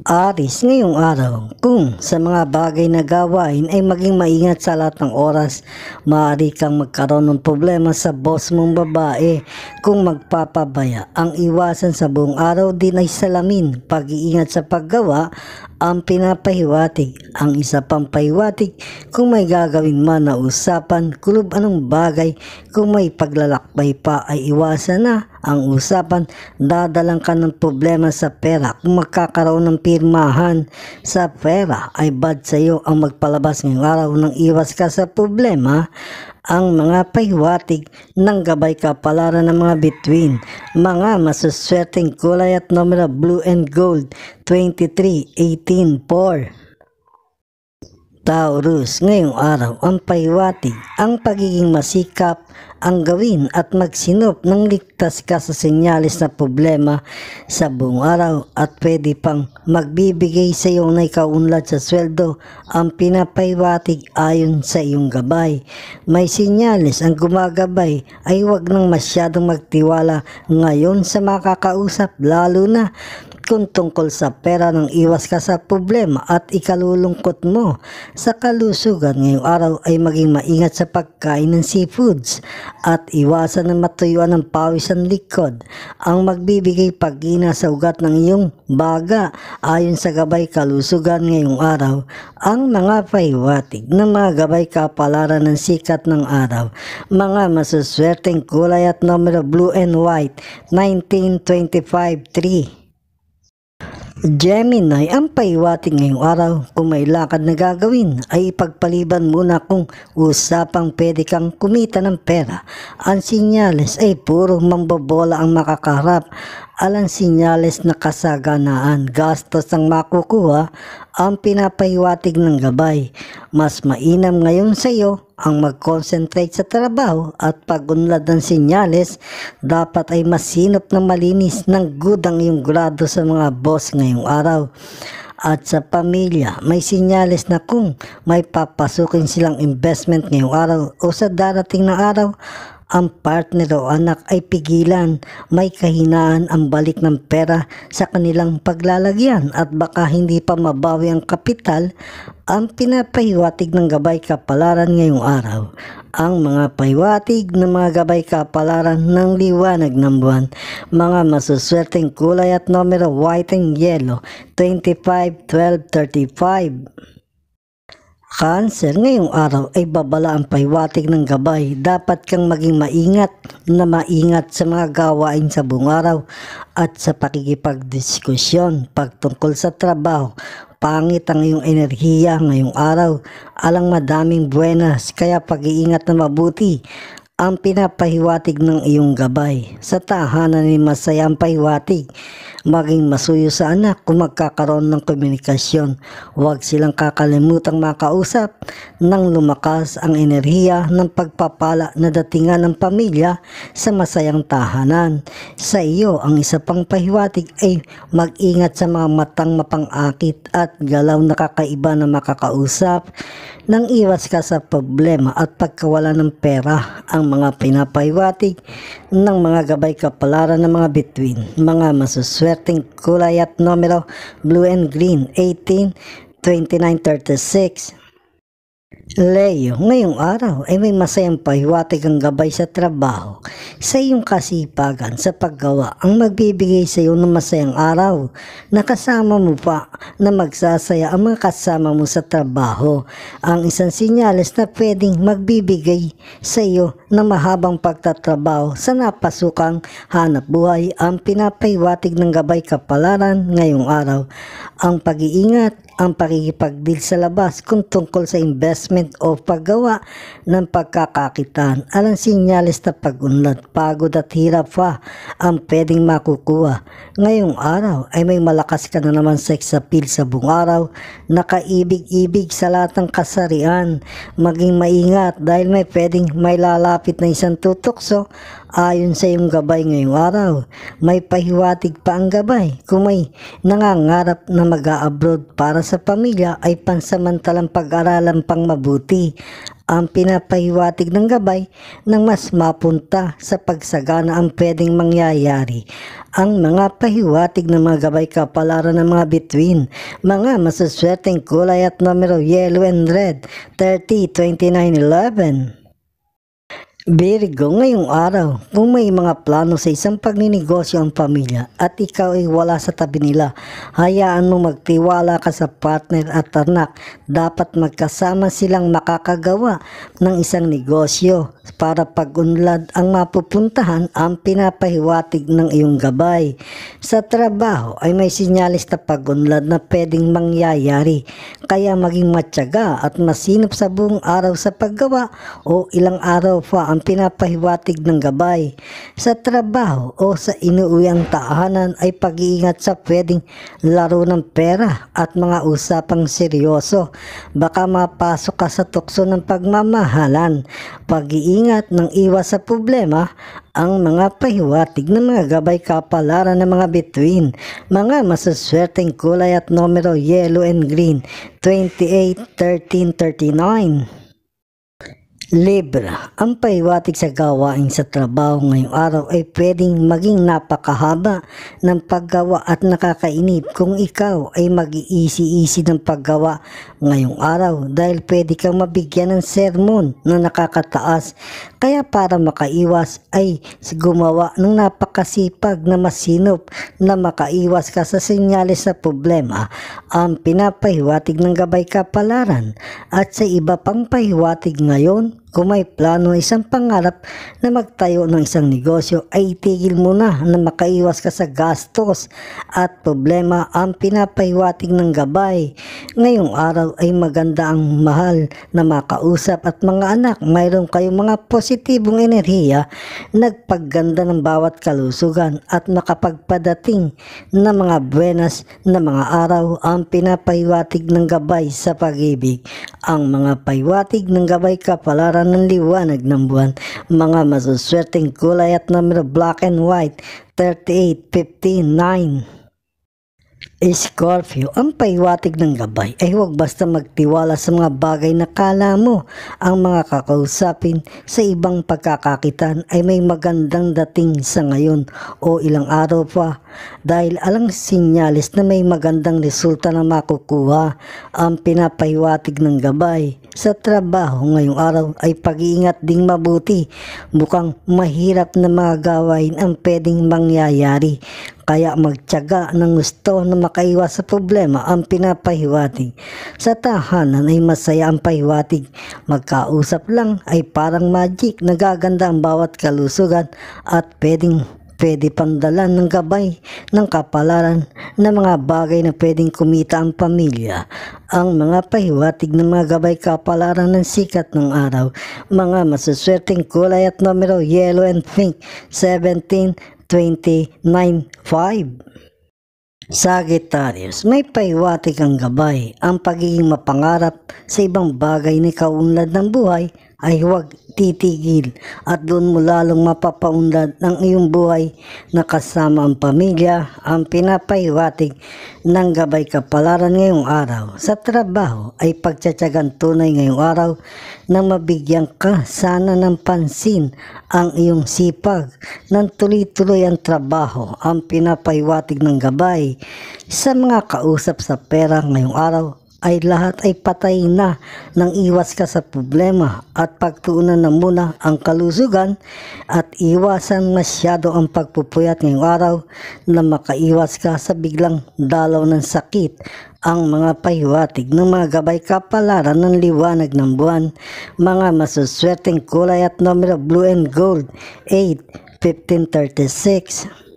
Aris, ngayong araw, kung sa mga bagay na gawain ay maging maingat sa lahat ng oras, maaari kang magkaroon ng problema sa boss mong babae kung magpapabaya. Ang iwasan sa buong araw din ay salamin, pag-iingat sa paggawa ang pinapahiwatig. Ang isa pang pahiwatig kung may gagawin man na usapan, kulub anong bagay, kung may paglalakbay pa ay iwasan na ang usapan, dadalang ka ng problema sa pera. Kung magkakaroon ng pirmahan sa pera ay bad sa iyo ang magpalabas ng araw nang iwas ka sa problema ang mga paiwatig ng gabay kapalaran ng mga between, mga masuswerteng kulay at numero blue and gold 23, 18, 4. Taurus, ngayong araw ang pahiwatig, ang pagiging masikap, ang gawin at magsinop ng ligtas ka sa sinyalis na problema sa buong araw at pwede pang magbibigay sa iyong na ikaunlad sa sweldo ang pinapahiwatig ayon sa iyong gabay. May sinyalis ang gumagabay ay huwag nang masyadong magtiwala ngayon sa makakausap lalo na kung tungkol sa pera nang iwas ka sa problema at ikalulungkot mo sa kalusugan ngayong araw ay maging maingat sa pagkain ng seafoods at iwasan ng matuyuan ng pawis ang likod ang magbibigay pagina sa ugat ng iyong baga ayon sa gabay kalusugan ngayong araw ang mga pahiwatig ng mga gabay kapalaran ng sikat ng araw mga masuswerteng kulay at numero blue and white 1925 3 Gemini, ang paiwating ngayong araw, kung may lakad na gagawin, ay ipagpaliban muna kung usapang pwede kang kumita ng pera. Ang sinyales ay puro mambobola ang makakarap alang sinyales na kasaganaan, gastos ang makukuha ang pinapahiwatig ng gabay. Mas mainam ngayon sa iyo ang mag-concentrate sa trabaho at pag-unlad ng sinyales, dapat ay masinop na malinis ng good ang iyong grado sa mga boss ngayong araw at sa pamilya. May sinyales na kung may papasukin silang investment ngayong araw o sa darating na araw ang partner o anak ay pigilan, may kahinaan ang balik ng pera sa kanilang paglalagyan at baka hindi pa mabawi ang kapital ang pinapahiwatig ng gabay kapalaran ngayong araw. Ang mga pahiwatig ng mga gabay kapalaran ng liwanag ng buwan, mga masuswerteng kulay at numero white and yellow, 25, 12, 35. Cancer, ngayong araw ay babala ang paiwatig ng gabay. Dapat kang maging maingat na maingat sa mga gawain sa buong araw at sa pakikipagdiskusyon pagtungkol sa trabaho. Pangit ang iyong enerhiya ngayong araw. Alang madaming buenas, kaya pag-iingat na mabuti ang pinapahiwatig ng iyong gabay. Sa tahanan ni masaya ang pahiwatig. Maging masuyo sa anak kung magkakaroon ng komunikasyon. Huwag silang kakalimutang makausap nang lumakas ang enerhiya ng pagpapala na datingan ng pamilya sa masayang tahanan. Sa iyo, ang isa pang pahiwatig ay mag-ingat sa mga matang mapangakit at galaw na kakaiba na makakausap nang iwas ka sa problema at pagkawala ng pera ang mga pinapahiwatig ng mga gabay kapalaran ng mga bituin, mga masuswerteng kulay at numero blue and green 18, 29, 36, Leo, ngayong araw ay may masayang pahiwatig ang gabay sa trabaho sa iyong kasipagan sa paggawa ang magbibigay sa iyo ng masayang araw na mo pa na magsasaya ang mga kasama mo sa trabaho. Ang isang sinyalis na pwedeng magbibigay sa iyo ng mahabang pagtatrabaho sa napasukang hanap buhay ang pinapahiwatig ng gabay kapalaran ngayong araw. Ang pag-iingat ang pakikipagdeal sa labas kung tungkol sa investment o paggawa ng pagkakakitaan. Alang sinyalis na pagunlad, pagod at hirap pa ang pwedeng makukuha. Ngayong araw ay may malakas ka na naman sex appeal sa buong araw, nakaibig-ibig sa lahat ng kasarian. Maging maingat dahil may pwedeng may lalapit na isang tutokso Ayon sa iyong gabay ngayong araw, may pahiwatig pa ang gabay. Kung may nangangarap na mag-a-abroad para sa pamilya ay pansamantalang pag-aralan pang mabuti ang pinapahiwatig ng gabay nang mas mapunta sa pagsagana ang pwedeng mangyayari. Ang mga pahiwatig ng mga gabay kapalaran ng mga between, mga masuswerteng kulay at numero yellow and red, 30, 29, 11. Virgo, ngayong araw, kung may mga plano sa isang pagninegosyo ang pamilya at ikaw ay wala sa tabi nila, hayaan mo magtiwala ka sa partner at anak. Dapat magkasama silang makakagawa ng isang negosyo para pagunlad ang mapupuntahan ang pinapahiwatig ng iyong gabay. Sa trabaho ay may sinyalis na pagunlad na pwedeng mangyayari, kaya maging matyaga at masinop sa buong araw sa paggawa o ilang araw pa ang pinapahiwatig ng gabay. Sa trabaho o sa inuuyang tahanan ay pag-iingat sa pwedeng laro ng pera at mga usapang seryoso. Baka mapasok ka sa tukso ng pagmamahalan. Pag-iingat ng iwas sa problema ang mga pahiwatig ng mga gabay kapalaran ng mga bituin, mga masaswerteng kulay at numero yellow and green, 28, 13, 39. Libra, ang pahiwatig sa gawain sa trabaho ngayong araw ay pwedeng maging napakahaba ng paggawa at nakakainip kung ikaw ay mag-iisi-isi ng paggawa ngayong araw dahil pwede kang mabigyan ng sermon na nakakataas. Kaya para makaiwas ay gumawa ng napakasipag na masinop na makaiwas ka sa senyales sa problema ang pinapahiwatig ng gabay kapalaran at sa iba pang pahiwatig ngayon kung may plano isang pangarap na magtayo ng isang negosyo ay itigil mo na na makaiwas ka sa gastos at problema ang pinapahiwatig ng gabay. Ngayong araw ay maganda ang mahal na makausap at mga anak. Mayroon kayong mga positibong enerhiya nagpagganda ng bawat kalusugan at makapagpadating na mga buenas na mga araw ang pinapahiwatig ng gabay sa pag-ibig. Ang mga pahiwatig ng gabay kapalaran para ng liwanag ng buwan. Mga masuswerteng kulay at numero black and white 38, 15, 9. Scorpio, ang paiwatig ng gabay ay huwag basta magtiwala sa mga bagay na kala mo. Ang mga kakausapin sa ibang pagkakakitan ay may magandang dating sa ngayon o ilang araw pa dahil alang sinyalis na may magandang resulta na makukuha ang pinapahiwatig ng gabay. Sa trabaho ngayong araw ay pag-iingat ding mabuti. Bukang mahirap na mga gawain ang pwedeng mangyayari kaya magtyaga ng gusto na makaiwas sa problema ang pinapahiwatig. Sa tahanan ay masaya ang pahiwatig. Magkausap lang ay parang magic. Nagaganda ang bawat kalusugan at pwedeng pwede pandalan ng gabay ng kapalaran na mga bagay na pwedeng kumita ang pamilya. Ang mga pahiwatig ng mga gabay kapalaran ng sikat ng araw, mga masuswerteng kulay at numero yellow and pink, 17, 29.5 Sagittarius, may paiwatig kang gabay ang pagiging mapangarap sa ibang bagay ni kaunlad ng buhay ay huwag titigil at doon mo lalong mapapaundad ng iyong buhay na kasama ang pamilya ang pinapahiwatig ng gabay kapalaran ngayong araw. Sa trabaho ay pagtsatsagan tunay ngayong araw na mabigyan ka sana ng pansin ang iyong sipag ng tuloy-tuloy ang trabaho ang pinapahiwatig ng gabay sa mga kausap sa pera ngayong araw ay lahat ay patay na nang iwas ka sa problema at pagtuunan na muna ang kalusugan at iwasan masyado ang pagpupuyat ngayong araw na makaiwas ka sa biglang dalaw ng sakit ang mga pahiwatig ng mga gabay kapalaran ng liwanag ng buwan, mga masuswerteng kulay at numero blue and gold, 8, 1536.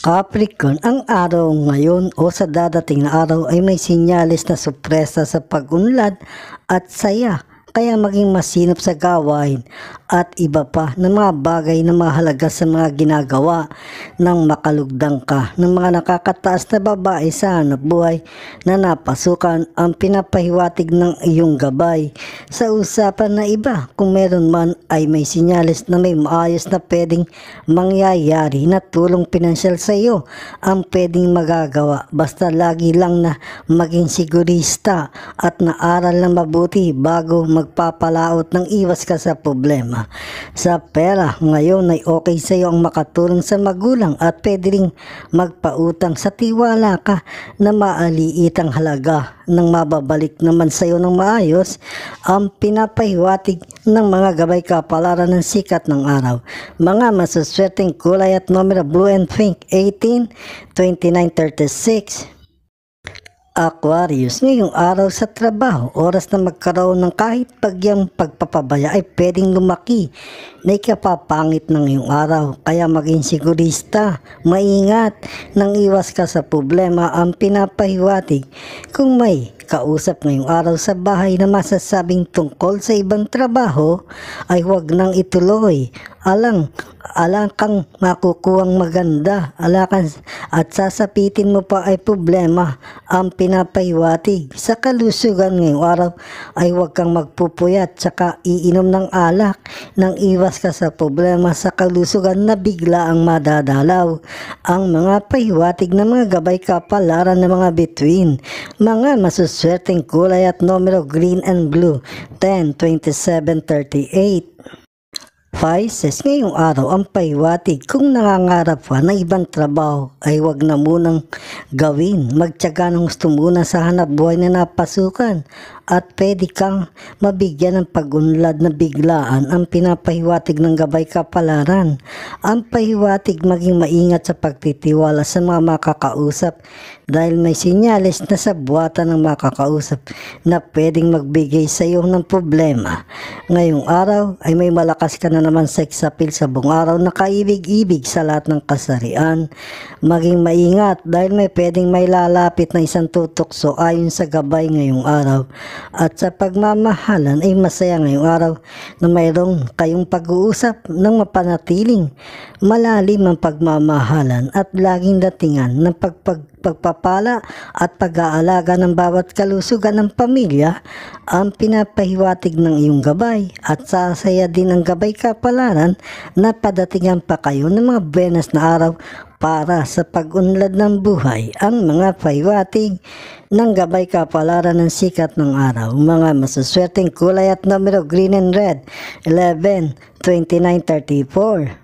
Capricorn, ang araw ngayon o sa dadating na araw ay may sinyalis na supresa sa pag-unlad at saya, kaya maging masinop sa gawain at iba pa na mga bagay na mahalaga sa mga ginagawa ng makalugdang ka ng mga nakakataas na babae sa hanap buhay na napasukan ang pinapahiwatig ng iyong gabay sa usapan na iba kung meron man ay may sinyalis na may maayos na pwedeng mangyayari na tulong pinansyal sa iyo ang pwedeng magagawa basta lagi lang na maging sigurista at naaral na mabuti bago magpapalaot ng iwas ka sa problema sa pera. Ngayon ay okay sa iyo ang makatulong sa magulang at pwede rin magpautang sa tiwala ka na maaliit ang halaga nang mababalik naman sa iyo ng maayos ang pinapahiwatig ng mga gabay kapalaran ng sikat ng araw. Mga masuswerteng kulay at numero blue and pink 18, 29, 36, Aquarius, ngayong araw sa trabaho, oras na magkaroon ng kahit pagyang pagpapabaya ay pwedeng lumaki na ikapapangit ng iyong araw. Kaya maging sigurista, maingat, nang iwas ka sa problema ang pinapahiwatig kung may at kausap ngayong araw sa bahay na masasabing tungkol sa ibang trabaho ay huwag nang ituloy. Alang, alang kang makukuhang maganda, alakan at sasapitin mo pa ay problema ang pinapaywatig. Sa kalusugan ngayong araw ay huwag kang magpupuyat, saka iinom ng alak nang iwas ka sa problema sa kalusugan na bigla ang madadalaw. Ang mga paywatig na mga gabay kapalaran ng mga bituin, mga masus swerteng kulay at numero green and blue 10, 27, 38 Pisces, ngayong araw ang paiwatig kung nangangarap ka na ibang trabaho ay wag na munang gawin. Magtyaga ng gusto muna sa hanap buhay na napasukan at pwede kang mabigyan ng pagunlad na biglaan ang pinapahiwatig ng gabay kapalaran. Ang pahiwatig maging maingat sa pagtitiwala sa mga makakausap dahil may sinyales na sa buwatan ng makakausap na pwedeng magbigay sa iyo ng problema. Ngayong araw ay may malakas ka na naman sex appeal sa buong araw na kaibig-ibig sa lahat ng kasarian. Maging maingat dahil may pwedeng may lalapit na isang tutukso ayon sa gabay ngayong araw at sa pagmamahalan ay masaya ngayong araw na mayroong kayong pag-uusap ng mapanatiling malalim ang pagmamahalan at laging datingan ng pagpag pagpapala at pag-aalaga ng bawat kalusugan ng pamilya ang pinapahiwatig ng iyong gabay at sasaya din ang gabay kapalaran na padatingan pa kayo ng mga benes na araw para sa pag-unlad ng buhay ang mga paiwatig ng gabay kapalaran ng sikat ng araw. Mga masuswerteng kulay at numero green and red 11, 29, 34.